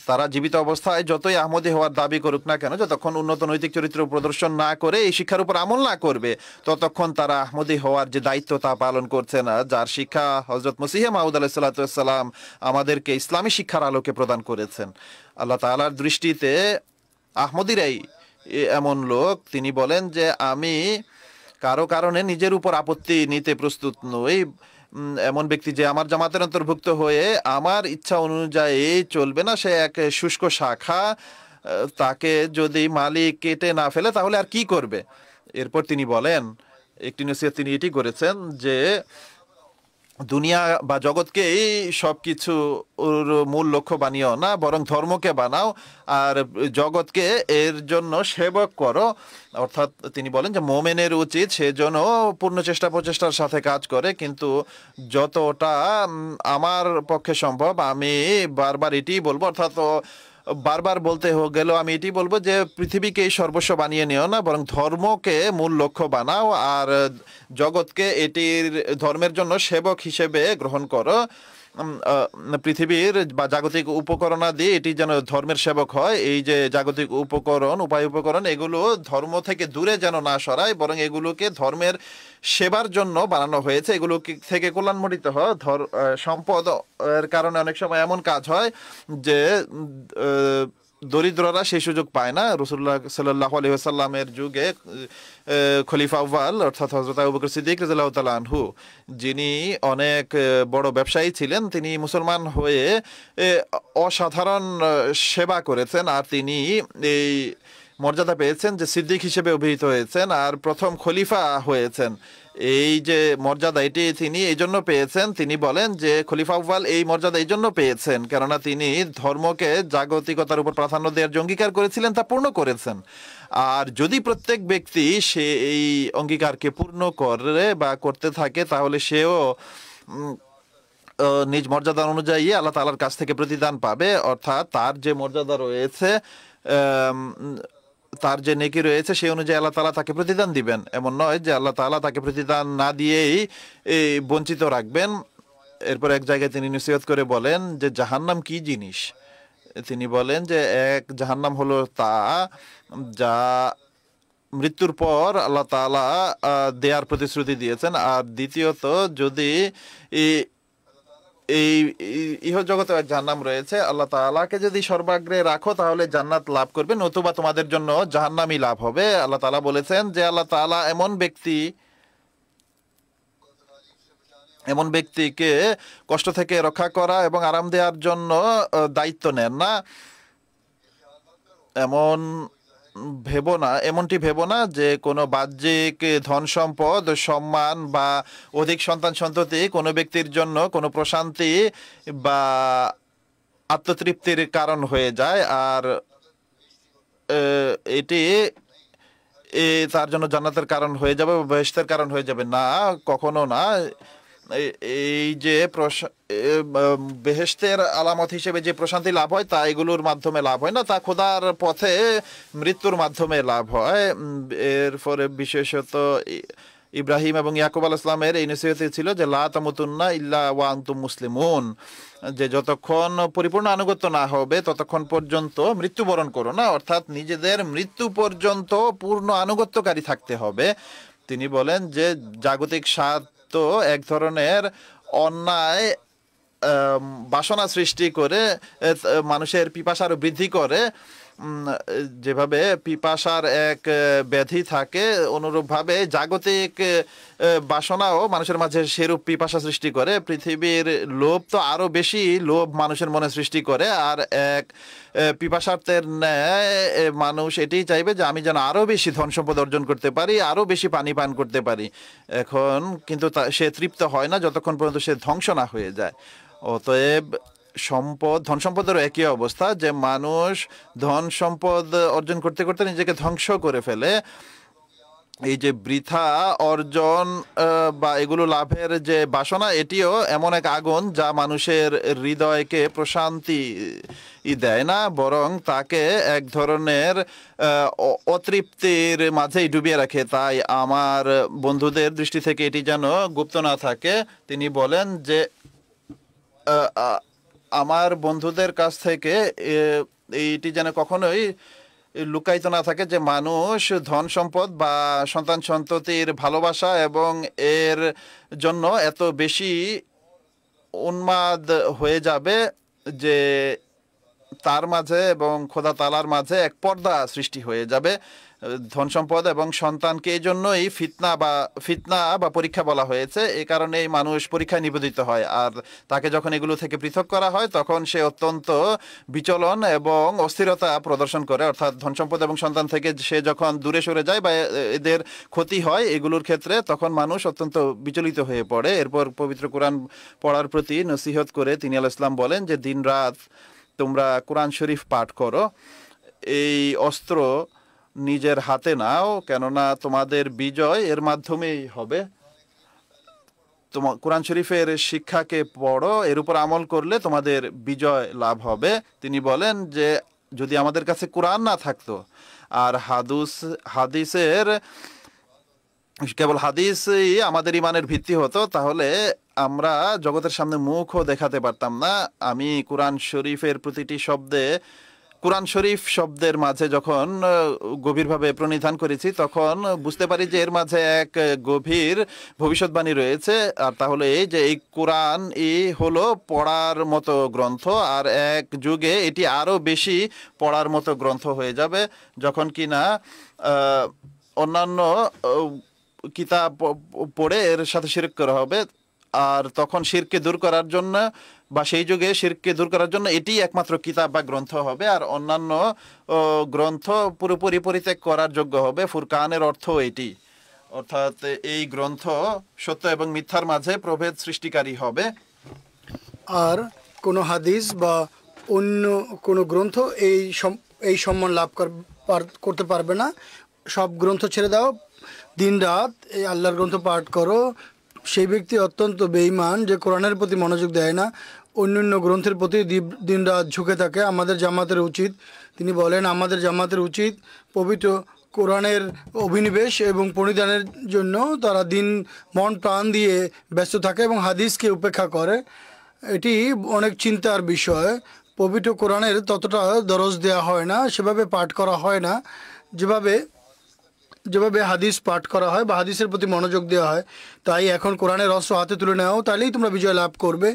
Speaker 3: তারা জীবিত অবস্থায় যতই আহমদি হওয়ার দাবি করুক না কেন যতক্ষণ উন্নত নৈতিক চরিত্র প্রদর্শন না করে এই শিক্ষার উপর আমল না করবে ততক্ষণ তারা আহমদি হওয়ার যে দায়িত্ব তা পালন করছে না যার শিক্ষা হজরত মসিহে মাহুদ আলাহ সাল্লাতাম আমাদেরকে ইসলামী শিক্ষার আলোকে প্রদান করেছেন আল্লাহ তালার দৃষ্টিতে আহমদিরাই এমন লোক তিনি বলেন যে আমি কারো কারণে নিজের উপর আপত্তি নিতে প্রস্তুত নই এমন ব্যক্তি যে আমার জামাতের অন্তর্ভুক্ত হয়ে আমার ইচ্ছা অনুযায়ী চলবে না সে এক শুষ্ক শাখা তাকে যদি মালিক কেটে না ফেলে তাহলে আর কি করবে এরপর তিনি বলেন একটি নসিহত তিনি এটি করেছেন যে দুনিয়া বা জগৎকে এই সব কিছুর মূল লক্ষ্য বানিও না বরং ধর্মকে বানাও আর জগৎকে এর জন্য সেবক করো অর্থাৎ তিনি বলেন যে মোমেনের উচিত সেজন্য পূর্ণ চেষ্টা প্রচেষ্টার সাথে কাজ করে কিন্তু যতটা আমার পক্ষে সম্ভব আমি বারবার এটি বলবো অর্থাৎ বারবার বলতে গেল আমি এটি বলবো যে পৃথিবীকে সর্বস্ব বানিয়ে নিও না বরং ধর্মকে মূল লক্ষ্য বানাও আর জগৎকে এটির ধর্মের জন্য সেবক হিসেবে গ্রহণ করো পৃথিবীর বা জাগতিক উপকরণ দিয়ে এটি যেন ধর্মের সেবক হয় এই যে জাগতিক উপকরণ উপায় উপকরণ এগুলো ধর্ম থেকে দূরে যেন না সরায় বরং এগুলোকে ধর্মের সেবার জন্য বানানো হয়েছে এগুলো থেকে কল্যাণমণ্ডিত হয় ধর সম্পদ এর কারণে অনেক সময় এমন কাজ হয় যে দরিদ্ররা সেই সুযোগ পায় না রসুল্লাহ সাল্লাহ আলহিহাসাল্লামের যুগে খলিফা ওয়াল অর্থাৎ হজরত আবুকর সিদ্দিক রাজিল্লাহ তালাহু যিনি অনেক বড় ব্যবসায়ী ছিলেন তিনি মুসলমান হয়ে অসাধারণ সেবা করেছেন আর তিনি এই মর্যাদা পেয়েছেন যে সিদ্দিক হিসেবে অভিহিত হয়েছেন আর প্রথম খলিফা হয়েছেন এই যে মর্যাদা এটি তিনি এই জন্য পেয়েছেন তিনি বলেন যে খলিফা উবাল এই মর্যাদা এই জন্য পেয়েছেন কেননা তিনি ধর্মকে জাগতিকতার উপর প্রাধান্য দেওয়ার অঙ্গীকার করেছিলেন তা পূর্ণ করেছেন আর যদি প্রত্যেক ব্যক্তি সে এই অঙ্গীকারকে পূর্ণ করে বা করতে থাকে তাহলে সেও নিজ মর্যাদা অনুযায়ী আল্লাহ তালার কাছ থেকে প্রতিদান পাবে অর্থাৎ তার যে মর্যাদা রয়েছে তার যে নেকি রয়েছে সেই অনুযায়ী আল্লাহ তালা তাকে প্রতিদান দিবেন এমন নয় যে আল্লাহ তালা তাকে প্রতিদান না দিয়েই এই বঞ্চিত রাখবেন এরপর এক জায়গায় তিনি নিশ্চয়ত করে বলেন যে জাহান্নাম কি জিনিস তিনি বলেন যে এক জাহান্নাম হলো তা যা মৃত্যুর পর আল্লাহ তালা দেয়ার প্রতিশ্রুতি দিয়েছেন আর দ্বিতীয়ত যদি এই ইহজগতে জাহান্নাম রয়েছে আল্লাহ তাআলাকে যদি সর্বাগ্রে রাখো তাহলে জান্নাত লাভ করবে নতুবা তোমাদের জন্য জাহান্নামই লাভ হবে আল্লাহ তাআলা বলেছেন যে আল্লাহ তাআলা এমন ব্যক্তি এমন ব্যক্তিকে কষ্ট থেকে রক্ষা করা এবং আরাম দেওয়ার জন্য দায়িত্ব নেন না এমন ভেবো না এমনটি ভেবো না যে কোনো বাহ্যিক ধন সম্পদ সম্মান বা অধিক সন্তান সন্ততি কোনো ব্যক্তির জন্য কোনো প্রশান্তি বা আত্মতৃপ্তির কারণ হয়ে যায় আর এটি তার জন্য জান্নাতের কারণ হয়ে যাবে বা বহিষ্ঠের কারণ হয়ে যাবে না কখনো না এই যে বেহেস্তের আলামত হিসেবে যে প্রশান্তি লাভ হয় তা এগুলোর মাধ্যমে লাভ হয় না তা খোদার পথে মৃত্যুর মাধ্যমে লাভ হয় এরপরে বিশেষত ইব্রাহিম এবং ইয়াকুব আল ইসলামের এই নিশ্চয়তি ছিল যে লা ইল্লা ইল্লা তু মুসলিমুন যে যতক্ষণ পরিপূর্ণ আনুগত্য না হবে ততক্ষণ পর্যন্ত মৃত্যুবরণ করো না অর্থাৎ নিজেদের মৃত্যু পর্যন্ত পূর্ণ আনুগত্যকারী থাকতে হবে তিনি বলেন যে জাগতিক স্বাদ লিপ্ত এক ধরনের অন্যায় বাসনা সৃষ্টি করে মানুষের পিপাসারও বৃদ্ধি করে যেভাবে পিপাসার এক ব্যাধি থাকে অনুরূপভাবে জাগতিক বাসনাও মানুষের মাঝে সেরূপ পিপাসা সৃষ্টি করে পৃথিবীর লোভ তো আরও বেশি লোভ মানুষের মনে সৃষ্টি করে আর এক পিপাসার্থের ন্যায় মানুষ এটি চাইবে যে আমি যেন আরও বেশি ধন সম্পদ অর্জন করতে পারি আরও বেশি পানি পান করতে পারি এখন কিন্তু সে তৃপ্ত হয় না যতক্ষণ পর্যন্ত সে ধ্বংস না হয়ে যায় অতএব সম্পদ ধন সম্পদেরও একই অবস্থা যে মানুষ ধন সম্পদ অর্জন করতে করতে নিজেকে ধ্বংস করে ফেলে এই যে বৃথা অর্জন বা এগুলো লাভের যে বাসনা এটিও এমন এক আগুন যা মানুষের হৃদয়কে প্রশান্তি দেয় না বরং তাকে এক ধরনের অতৃপ্তির মাঝেই ডুবিয়ে রাখে তাই আমার বন্ধুদের দৃষ্টি থেকে এটি যেন গুপ্ত না থাকে তিনি বলেন যে আমার বন্ধুদের কাছ থেকে এইটি যেন কখনোই লুকায়িত না থাকে যে মানুষ ধন সম্পদ বা সন্তান সন্ততির ভালোবাসা এবং এর জন্য এত বেশি উন্মাদ হয়ে যাবে যে তার মাঝে এবং খোদা তালার মাঝে এক পর্দা সৃষ্টি হয়ে যাবে ধন সম্পদ এবং সন্তানকে এই জন্যই ফিতনা বা ফিতনা বা পরীক্ষা বলা হয়েছে এ কারণেই মানুষ পরীক্ষায় নিবেদিত হয় আর তাকে যখন এগুলো থেকে পৃথক করা হয় তখন সে অত্যন্ত বিচলন এবং অস্থিরতা প্রদর্শন করে অর্থাৎ ধন সম্পদ এবং সন্তান থেকে সে যখন দূরে সরে যায় বা এদের ক্ষতি হয় এগুলোর ক্ষেত্রে তখন মানুষ অত্যন্ত বিচলিত হয়ে পড়ে এরপর পবিত্র কোরআন পড়ার প্রতি নসিহত করে তিনি আল ইসলাম বলেন যে দিন রাত তোমরা কোরআন শরীফ পাঠ করো এই অস্ত্র নিজের হাতে নাও কেননা তোমাদের বিজয় এর মাধ্যমেই হবে তোমার কোরআন শরীফের শিক্ষাকে পড়ো এর উপর আমল করলে তোমাদের বিজয় লাভ হবে তিনি বলেন যে যদি আমাদের কাছে কোরআন না থাকতো আর হাদুস হাদিসের কেবল হাদিসই আমাদের ইমানের ভিত্তি হতো তাহলে আমরা জগতের সামনে মুখও দেখাতে পারতাম না আমি কোরআন শরীফের প্রতিটি শব্দে কোরআন শরীফ শব্দের মাঝে যখন গভীরভাবে প্রণিধান করেছি তখন বুঝতে পারি যে এর মাঝে এক গভীর ভবিষ্যৎবাণী রয়েছে আর তাহলে এই যে এই কোরআন ই হলো পড়ার মতো গ্রন্থ আর এক যুগে এটি আরও বেশি পড়ার মতো গ্রন্থ হয়ে যাবে যখন কি না অন্যান্য কিতাব পড়ে এর সাথে শিরক করা হবে আর তখন শিরকে দূর করার জন্য বা সেই যুগে শিরকে দূর করার জন্য এটি একমাত্র কিতাব বা গ্রন্থ হবে আর অন্যান্য গ্রন্থ পুরোপুরি পরিত্যাগ করার যোগ্য হবে ফুরকানের অর্থ এটি অর্থাৎ এই গ্রন্থ সত্য এবং মিথ্যার মাঝে প্রভেদ সৃষ্টিকারী হবে
Speaker 1: আর কোনো হাদিস বা অন্য কোনো গ্রন্থ এই এই সম্মান লাভ করতে পারবে না সব গ্রন্থ ছেড়ে দাও দিন রাত এই আল্লাহর গ্রন্থ পাঠ করো সেই ব্যক্তি অত্যন্ত বেইমান যে কোরআনের প্রতি মনোযোগ দেয় না অন্যান্য গ্রন্থের প্রতি দিন রাত ঝুঁকে থাকে আমাদের জামাতের উচিত তিনি বলেন আমাদের জামাতের উচিত পবিত্র কোরআনের অভিনিবেশ এবং পরিধানের জন্য তারা দিন মন প্রাণ দিয়ে ব্যস্ত থাকে এবং হাদিসকে উপেক্ষা করে এটি অনেক চিন্তার বিষয় পবিত্র কোরআনের ততটা দরজ দেয়া হয় না সেভাবে পাঠ করা হয় না যেভাবে যেভাবে হাদিস পাঠ করা হয় বা হাদিসের প্রতি মনোযোগ দেওয়া হয় তাই এখন কোরআনের রহস্য হাতে তুলে নেওয়াও তাহলেই তোমরা বিজয় লাভ করবে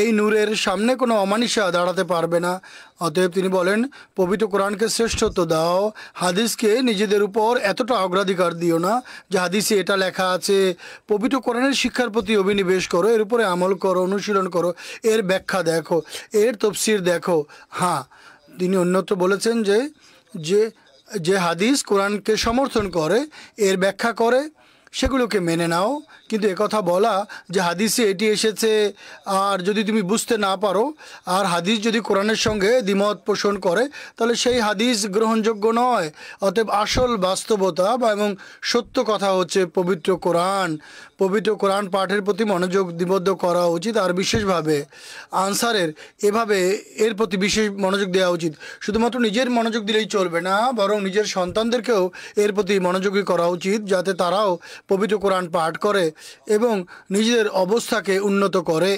Speaker 1: এই নূরের সামনে কোনো অমানিসা দাঁড়াতে পারবে না অতএব তিনি বলেন পবিত্র কোরআনকে শ্রেষ্ঠত্ব দাও হাদিসকে নিজেদের উপর এতটা অগ্রাধিকার দিও না যে হাদিসে এটা লেখা আছে পবিত্র কোরআনের শিক্ষার প্রতি অভিনিবেশ করো এর উপরে আমল করো অনুশীলন করো এর ব্যাখ্যা দেখো এর তফসির দেখো হ্যাঁ তিনি অন্যত্র বলেছেন যে যে যে হাদিস কোরআনকে সমর্থন করে এর ব্যাখ্যা করে সেগুলোকে মেনে নাও কিন্তু একথা বলা যে হাদিসে এটি এসেছে আর যদি তুমি বুঝতে না পারো আর হাদিস যদি কোরআনের সঙ্গে দ্বিমত পোষণ করে তাহলে সেই হাদিস গ্রহণযোগ্য নয় অতএব আসল বাস্তবতা বা এবং সত্য কথা হচ্ছে পবিত্র কোরআন পবিত্র কোরআন পাঠের প্রতি মনোযোগ নিবদ্ধ করা উচিত আর বিশেষভাবে আনসারের এভাবে এর প্রতি বিশেষ মনোযোগ দেওয়া উচিত শুধুমাত্র নিজের মনোযোগ দিলেই চলবে না বরং নিজের সন্তানদেরকেও এর প্রতি মনোযোগী করা উচিত যাতে তারাও পবিত্র কোরআন পাঠ করে এবং নিজেদের অবস্থাকে উন্নত করে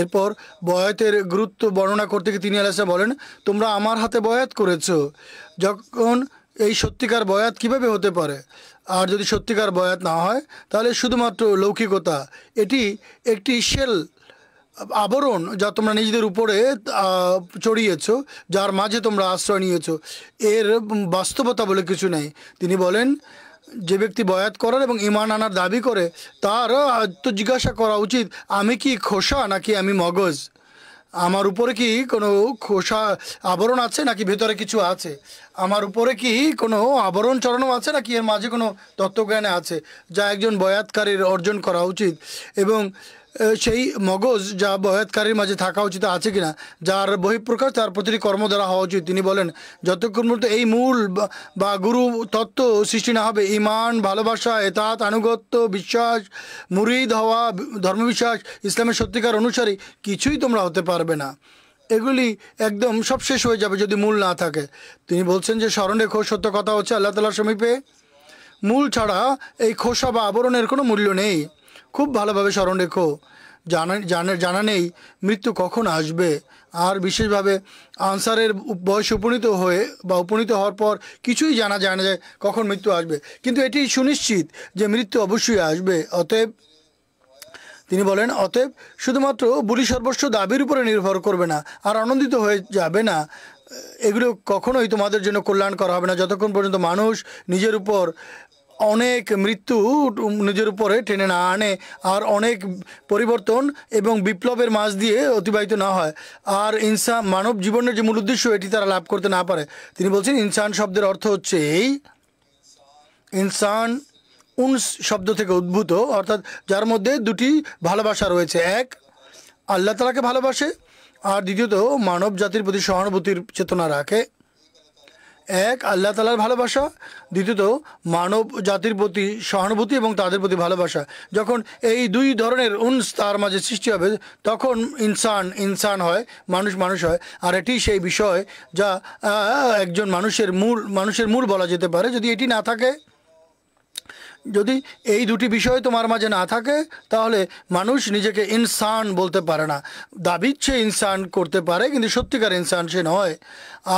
Speaker 1: এরপর বয়াতের গুরুত্ব বর্ণনা করতে গিয়ে তিনি আলাসা বলেন তোমরা আমার হাতে বয়াত করেছ যখন এই সত্যিকার বয়াত কিভাবে হতে পারে আর যদি সত্যিকার বয়াত না হয় তাহলে শুধুমাত্র লৌকিকতা এটি একটি শেল আবরণ যা তোমরা নিজেদের উপরে চড়িয়েছ যার মাঝে তোমরা আশ্রয় নিয়েছ এর বাস্তবতা বলে কিছু নাই তিনি বলেন যে ব্যক্তি বয়াত করার এবং ইমান আনার দাবি করে তার তো জিজ্ঞাসা করা উচিত আমি কি খোসা নাকি আমি মগজ আমার উপরে কি কোনো খোসা আবরণ আছে নাকি ভেতরে কিছু আছে আমার উপরে কি কোনো আবরণ চড়ানো আছে নাকি এর মাঝে কোনো তত্ত্বজ্ঞানে আছে যা একজন বয়াতকারীর অর্জন করা উচিত এবং সেই মগজ যা বয়াতকারীর মাঝে থাকা উচিত আছে কিনা যার বহিঃপ্রকাশ তার প্রতিটি কর্ম দ্বারা হওয়া উচিত তিনি বলেন যতক্ষণ পর্যন্ত এই মূল বা গুরু তত্ত্ব সৃষ্টি না হবে ইমান ভালোবাসা এতাত আনুগত্য বিশ্বাস মুরিদ হওয়া ধর্মবিশ্বাস ইসলামের সত্যিকার অনুসারী কিছুই তোমরা হতে পারবে না এগুলি একদম সব শেষ হয়ে যাবে যদি মূল না থাকে তিনি বলছেন যে স্মরণে খোঁজ সত্য কথা হচ্ছে আল্লাহ তালার সমীপে মূল ছাড়া এই খোসা বা আবরণের কোনো মূল্য নেই খুব ভালোভাবে স্মরণ রেখো জানা জানা নেই মৃত্যু কখন আসবে আর বিশেষভাবে আনসারের বয়স উপনীত হয়ে বা উপনীত হওয়ার পর কিছুই জানা যায় না যায় কখন মৃত্যু আসবে কিন্তু এটি সুনিশ্চিত যে মৃত্যু অবশ্যই আসবে অতএব তিনি বলেন অতএব শুধুমাত্র বুড়ি সর্বস্ব দাবির উপরে নির্ভর করবে না আর আনন্দিত হয়ে যাবে না এগুলো কখনোই তোমাদের জন্য কল্যাণ করা হবে না যতক্ষণ পর্যন্ত মানুষ নিজের উপর অনেক মৃত্যু নিজের উপরে টেনে না আনে আর অনেক পরিবর্তন এবং বিপ্লবের মাঝ দিয়ে অতিবাহিত না হয় আর ইনসান মানব জীবনের যে মূল উদ্দেশ্য এটি তারা লাভ করতে না পারে তিনি বলছেন ইনসান শব্দের অর্থ হচ্ছে এই ইনসান উন শব্দ থেকে উদ্ভূত অর্থাৎ যার মধ্যে দুটি ভালোবাসা রয়েছে এক আল্লাহ তালাকে ভালোবাসে আর দ্বিতীয়ত মানব জাতির প্রতি সহানুভূতির চেতনা রাখে এক আল্লাহ তালার ভালোবাসা দ্বিতীয়ত মানব জাতির প্রতি সহানুভূতি এবং তাদের প্রতি ভালোবাসা যখন এই দুই ধরনের উন্স তার মাঝে সৃষ্টি হবে তখন ইনসান ইনসান হয় মানুষ মানুষ হয় আর এটি সেই বিষয় যা একজন মানুষের মূল মানুষের মূল বলা যেতে পারে যদি এটি না থাকে যদি এই দুটি বিষয় তোমার মাঝে না থাকে তাহলে মানুষ নিজেকে ইনসান বলতে পারে না দাবিচ্ছে ইনসান করতে পারে কিন্তু সত্যিকার ইনসান সে নয়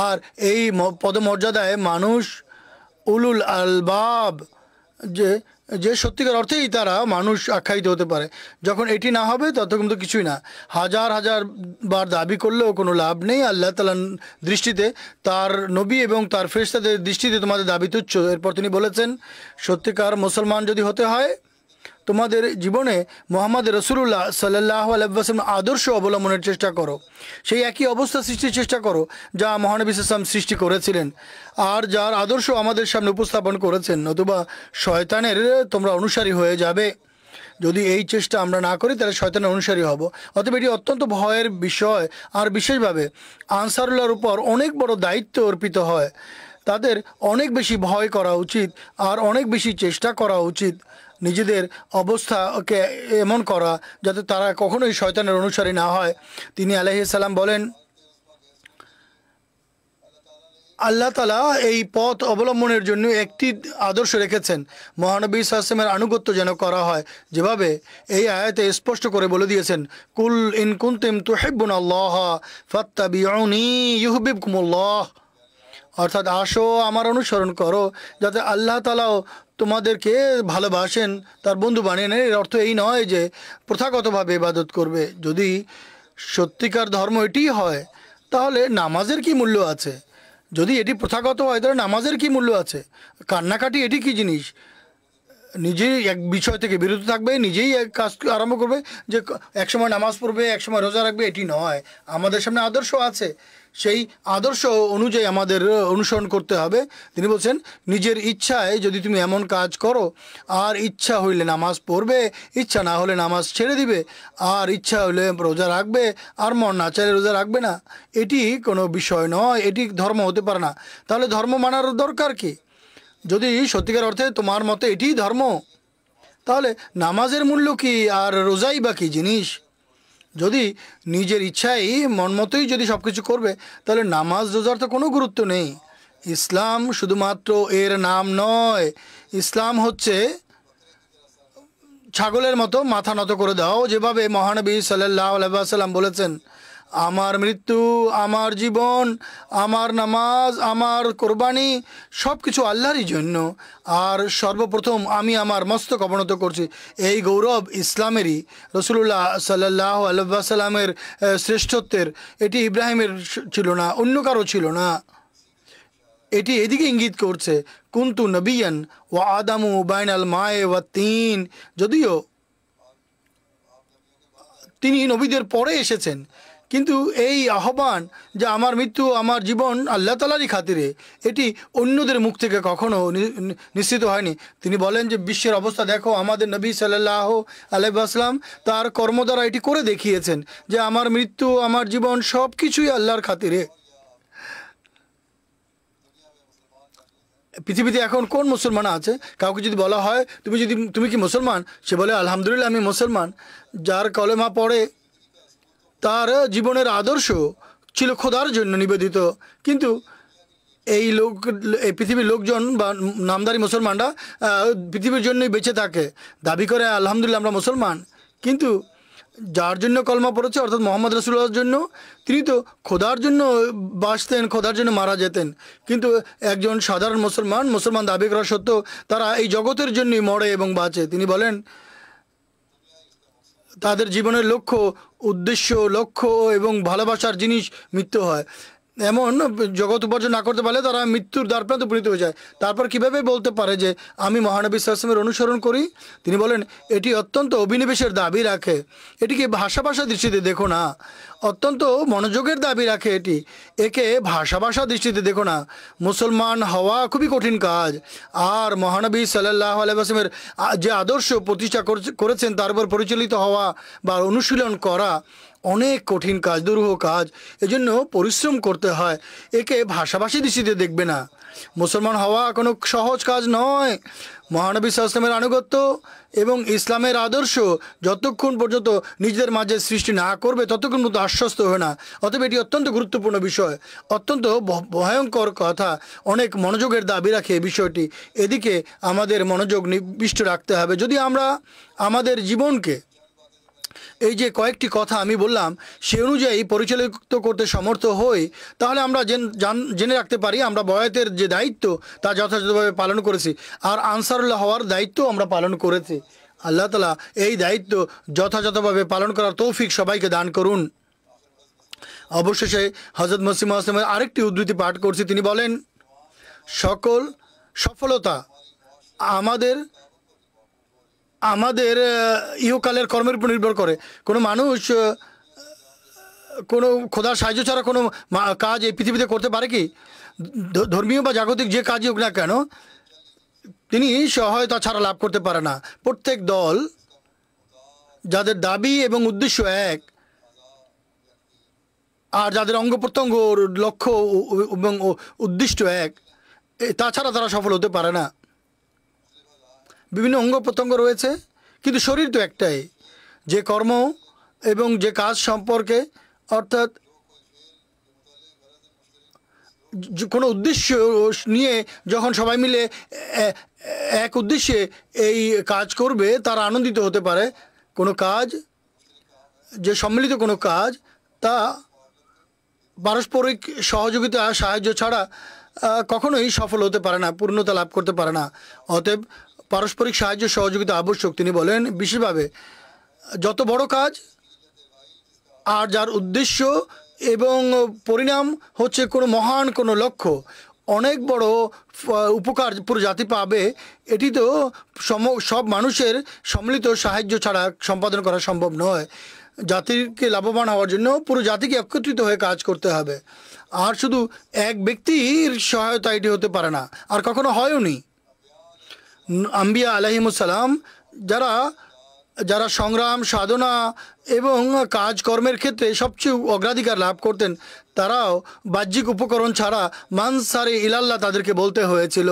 Speaker 1: আর এই পদমর্যাদায় মানুষ উলুল আলবাব যে যে সত্যিকার অর্থেই তারা মানুষ আখ্যায়িত হতে পারে যখন এটি না হবে ততক্ষণ তো কিছুই না হাজার হাজার বার দাবি করলেও কোনো লাভ নেই আল্লাহ তালার দৃষ্টিতে তার নবী এবং তার ফেরস্তাদের দৃষ্টিতে তোমাদের দাবি তুচ্ছ এরপর তিনি বলেছেন সত্যিকার মুসলমান যদি হতে হয় তোমাদের জীবনে মোহাম্মদ রসুল্লাহ সাল্লাহ আলাইসলাম আদর্শ অবলম্বনের চেষ্টা করো সেই একই অবস্থা সৃষ্টির চেষ্টা করো যা মহানবী ইসলাম সৃষ্টি করেছিলেন আর যার আদর্শ আমাদের সামনে উপস্থাপন করেছেন নতুবা শয়তানের তোমরা অনুসারী হয়ে যাবে যদি এই চেষ্টা আমরা না করি তাহলে শয়তানের অনুসারী হব অতএব এটি অত্যন্ত ভয়ের বিষয় আর বিশেষভাবে আনসারুল্লাহর উপর অনেক বড় দায়িত্ব অর্পিত হয় তাদের অনেক বেশি ভয় করা উচিত আর অনেক বেশি চেষ্টা করা উচিত নিজেদের অবস্থাকে এমন করা যাতে তারা কখনোই শয়তানের অনুসারী না হয় তিনি আলহিসাল্লাম বলেন আল্লাহ তালা এই পথ অবলম্বনের জন্য একটি আদর্শ রেখেছেন মহানবী সাসেমের আনুগত্য যেন করা হয় যেভাবে এই আয়াতে স্পষ্ট করে বলে দিয়েছেন কুল ইন কুন্তিম তু হেব্বুন আল্লাহ ফাত্তাবিউনি ইহবিব কুমুল্লাহ অর্থাৎ আসো আমার অনুসরণ করো যাতে আল্লাহ তালাও তোমাদেরকে ভালোবাসেন তার বন্ধু বানিয়ে নেন এর অর্থ এই নয় যে প্রথাগতভাবে ইবাদত করবে যদি সত্যিকার ধর্ম এটি হয় তাহলে নামাজের কি মূল্য আছে যদি এটি প্রথাগত হয় তাহলে নামাজের কি মূল্য আছে কান্নাকাটি এটি কি জিনিস নিজেই এক বিষয় থেকে বিরত থাকবে নিজেই এক কাজ আরম্ভ করবে যে একসময় নামাজ পড়বে একসময় রোজা রাখবে এটি নয় আমাদের সামনে আদর্শ আছে সেই আদর্শ অনুযায়ী আমাদের অনুসরণ করতে হবে তিনি বলছেন নিজের ইচ্ছায় যদি তুমি এমন কাজ করো আর ইচ্ছা হইলে নামাজ পড়বে ইচ্ছা না হলে নামাজ ছেড়ে দিবে আর ইচ্ছা হইলে রোজা রাখবে আর মন না চাইলে রোজা রাখবে না এটি কোনো বিষয় নয় এটি ধর্ম হতে পারে না তাহলে ধর্ম মানার দরকার কি যদি সত্যিকার অর্থে তোমার মতে এটিই ধর্ম তাহলে নামাজের মূল্য কি আর রোজাই বা কী জিনিস যদি নিজের ইচ্ছাই মন মতোই যদি সব কিছু করবে তাহলে নামাজ রোজার তো কোনো গুরুত্ব নেই ইসলাম শুধুমাত্র এর নাম নয় ইসলাম হচ্ছে ছাগলের মতো মাথা নত করে দাও যেভাবে মহানবী সাল্লাহ আলাইসাল্লাম বলেছেন আমার মৃত্যু আমার জীবন আমার নামাজ আমার কোরবানি সব কিছু আল্লাহরই জন্য আর সর্বপ্রথম আমি আমার মস্তক অবনত করছি এই গৌরব ইসলামেরই রসুল্লাহ সাল্লাহ আল্লাহ শ্রেষ্ঠত্বের এটি ইব্রাহিমের ছিল না অন্য কারো ছিল না এটি এদিকে ইঙ্গিত করছে কুন্তু নবিয়ান ও আদামু বাইন আল মায়ে ওয়া তিন যদিও তিনি নবীদের পরে এসেছেন কিন্তু এই আহ্বান যে আমার মৃত্যু আমার জীবন আল্লাহ তালারই খাতিরে এটি অন্যদের মুখ থেকে কখনো নিশ্চিত হয়নি তিনি বলেন যে বিশ্বের অবস্থা দেখো আমাদের নবী সাল্লাহ আলাইসলাম তার কর্ম দ্বারা এটি করে দেখিয়েছেন যে আমার মৃত্যু আমার জীবন সব কিছুই আল্লাহর খাতিরে পৃথিবীতে এখন কোন মুসলমান আছে কাউকে যদি বলা হয় তুমি যদি তুমি কি মুসলমান সে বলে আলহামদুলিল্লাহ আমি মুসলমান যার কলেমা পড়ে তার জীবনের আদর্শ ছিল খোদার জন্য নিবেদিত কিন্তু এই লোক এই পৃথিবীর লোকজন বা নামদারি মুসলমানরা পৃথিবীর জন্যই বেঁচে থাকে দাবি করে আলহামদুলিল্লাহ আমরা মুসলমান কিন্তু যার জন্য কলমা পড়েছে অর্থাৎ মোহাম্মদ রসুল্লাহর জন্য তিনি তো খোদার জন্য বাঁচতেন খোদার জন্য মারা যেতেন কিন্তু একজন সাধারণ মুসলমান মুসলমান দাবি করা সত্ত্বেও তারা এই জগতের জন্যই মরে এবং বাঁচে তিনি বলেন তাদের জীবনের লক্ষ্য উদ্দেশ্য লক্ষ্য এবং ভালোবাসার জিনিস মৃত্যু হয় এমন জগৎ উপার্জন না করতে পারলে তারা মৃত্যুর দ্বারপ্রান্ত উপনীত হয়ে যায় তারপর কিভাবে বলতে পারে যে আমি মহানবী সাল্লামের অনুসরণ করি তিনি বলেন এটি অত্যন্ত অভিনিবেশের দাবি রাখে এটিকে ভাষা ভাষা দৃষ্টিতে দেখো না অত্যন্ত মনোযোগের দাবি রাখে এটি একে ভাষা ভাষা দৃষ্টিতে দেখো না মুসলমান হওয়া খুবই কঠিন কাজ আর মহানবী সাল্লাহ আলাইসলামের যে আদর্শ প্রতিষ্ঠা করেছেন তার উপর পরিচালিত হওয়া বা অনুশীলন করা অনেক কঠিন কাজ দুরূহ কাজ এজন্য পরিশ্রম করতে হয় একে ভাষাভাষী দৃষ্টিতে দেখবে না মুসলমান হওয়া কোনো সহজ কাজ নয় মহানবী সাহসলামের আনুগত্য এবং ইসলামের আদর্শ যতক্ষণ পর্যন্ত নিজেদের মাঝে সৃষ্টি না করবে ততক্ষণ পর্যন্ত আশ্বস্ত হয় না অতএব এটি অত্যন্ত গুরুত্বপূর্ণ বিষয় অত্যন্ত ভয়ঙ্কর কথা অনেক মনোযোগের দাবি রাখে বিষয়টি এদিকে আমাদের মনোযোগ নিবিষ্ট রাখতে হবে যদি আমরা আমাদের জীবনকে এই যে কয়েকটি কথা আমি বললাম সে অনুযায়ী পরিচালিত করতে সমর্থ হই তাহলে আমরা জেনে রাখতে পারি আমরা বয়াতের যে দায়িত্ব তা যথাযথভাবে পালন করেছি আর আনসারুল্লাহ হওয়ার দায়িত্ব আমরা পালন করেছি আল্লাহ তালা এই দায়িত্ব যথাযথভাবে পালন করার তৌফিক সবাইকে দান করুন অবশেষে হজরত মসিমা আসলামের আরেকটি উদ্ধৃতি পাঠ করছি তিনি বলেন সকল সফলতা আমাদের আমাদের ইহকালের কর্মের উপর নির্ভর করে কোনো মানুষ কোনো খোদার সাহায্য ছাড়া কোনো কাজ এই পৃথিবীতে করতে পারে কি ধর্মীয় বা জাগতিক যে কাজই হোক না কেন তিনি সহায়তা ছাড়া লাভ করতে পারে না প্রত্যেক দল যাদের দাবি এবং উদ্দেশ্য এক আর যাদের অঙ্গ প্রত্যঙ্গ লক্ষ্য এবং উদ্দিষ্ট এক তাছাড়া তারা সফল হতে পারে না বিভিন্ন অঙ্গ প্রত্যঙ্গ রয়েছে কিন্তু শরীর তো একটাই যে কর্ম এবং যে কাজ সম্পর্কে অর্থাৎ কোনো উদ্দেশ্য নিয়ে যখন সবাই মিলে এক উদ্দেশ্যে এই কাজ করবে তারা আনন্দিত হতে পারে কোনো কাজ যে সম্মিলিত কোনো কাজ তা পারস্পরিক সহযোগিতা সাহায্য ছাড়া কখনোই সফল হতে পারে না পূর্ণতা লাভ করতে পারে না অতএব পারস্পরিক সাহায্য সহযোগিতা আবশ্যক তিনি বলেন বিশেষভাবে যত বড় কাজ আর যার উদ্দেশ্য এবং পরিণাম হচ্ছে কোনো মহান কোনো লক্ষ্য অনেক বড় উপকার পুরো জাতি পাবে এটি তো সম সব মানুষের সম্মিলিত সাহায্য ছাড়া সম্পাদন করা সম্ভব নয় জাতিকে লাভবান হওয়ার জন্য পুরো জাতিকে একত্রিত হয়ে কাজ করতে হবে আর শুধু এক ব্যক্তির সহায়তা এটি হতে পারে না আর কখনো হয়ও নি আম্বিয়া আলহিমুসালাম যারা যারা সংগ্রাম সাধনা এবং কাজকর্মের ক্ষেত্রে সবচেয়ে অগ্রাধিকার লাভ করতেন তারাও বাহ্যিক উপকরণ ছাড়া মানসারে ইলাল্লাহ তাদেরকে বলতে হয়েছিল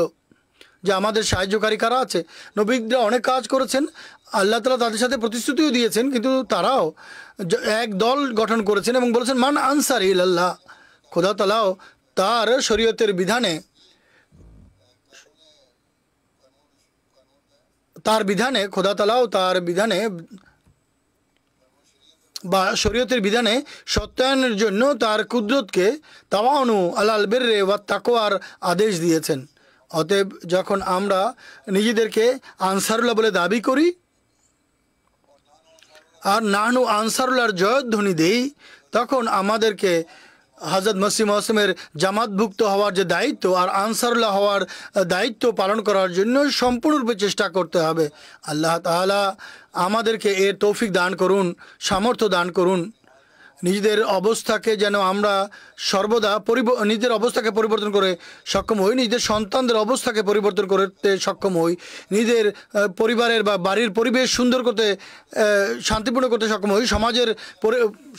Speaker 1: যে আমাদের সাহায্যকারী কারা আছে নবীকরা অনেক কাজ করেছেন আল্লাহ তালা তাদের সাথে প্রতিশ্রুতিও দিয়েছেন কিন্তু তারাও এক দল গঠন করেছেন এবং বলেছেন মান আনসার ইল্লাহ খোদা তালাও তার শরীয়তের বিধানে তার বিধানে খোদাতালা ও তার বিধানে বা শরীয়তের বিধানে সত্যায়নের জন্য তার কুদরতকে তাওয়ানু আলাল বেররে বা তাকোয়ার আদেশ দিয়েছেন অতএব যখন আমরা নিজেদেরকে আনসারুল্লাহ বলে দাবি করি আর নাহনু আনসারুল্লাহর জয়ধ্বনি দেই তখন আমাদেরকে হজরত মসিম মহসিমের জামাতভুক্ত হওয়ার যে দায়িত্ব আর আনসারুল্লাহ হওয়ার দায়িত্ব পালন করার জন্য সম্পূর্ণরূপে চেষ্টা করতে হবে আল্লাহ তালা আমাদেরকে এর তৌফিক দান করুন সামর্থ্য দান করুন নিজেদের অবস্থাকে যেন আমরা সর্বদা নিজের অবস্থাকে পরিবর্তন করে সক্ষম হই নিজের সন্তানদের অবস্থাকে পরিবর্তন করতে সক্ষম হই নিজের পরিবারের বা বাড়ির পরিবেশ সুন্দর করতে শান্তিপূর্ণ করতে সক্ষম হই সমাজের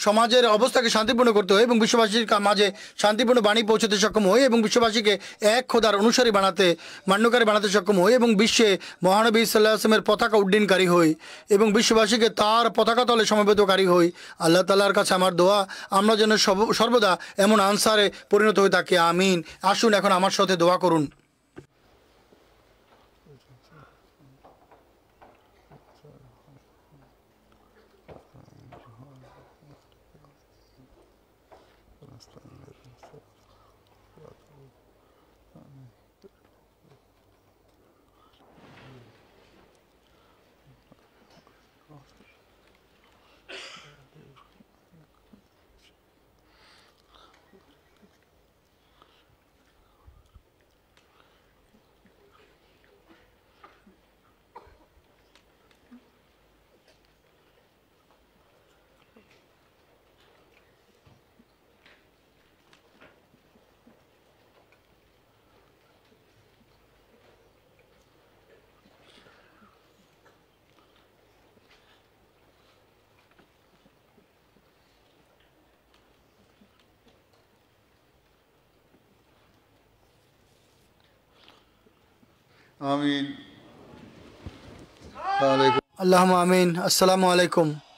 Speaker 1: সমাজের অবস্থাকে শান্তিপূর্ণ করতে হয় এবং বিশ্ববাসীর মাঝে শান্তিপূর্ণ বাণী পৌঁছতে সক্ষম হই এবং বিশ্ববাসীকে এক খোদার অনুসারী বানাতে মান্যকারী বানাতে সক্ষম হই এবং বিশ্বে মহানবী সাল্লাহ আসলামের পতাকা উড্ডীনকারী হই এবং বিশ্ববাসীকে তার পতাকা তলে সমবেতকারী হই আল্লাহ তাল্লাহার কাছে আমার দোয়া আমরা যেন সর্বদা এমন এমন আনসারে পরিণত হয়ে থাকে আমিন আসুন এখন আমার সাথে দোয়া করুন آمين اللهم آمين السلام عليكم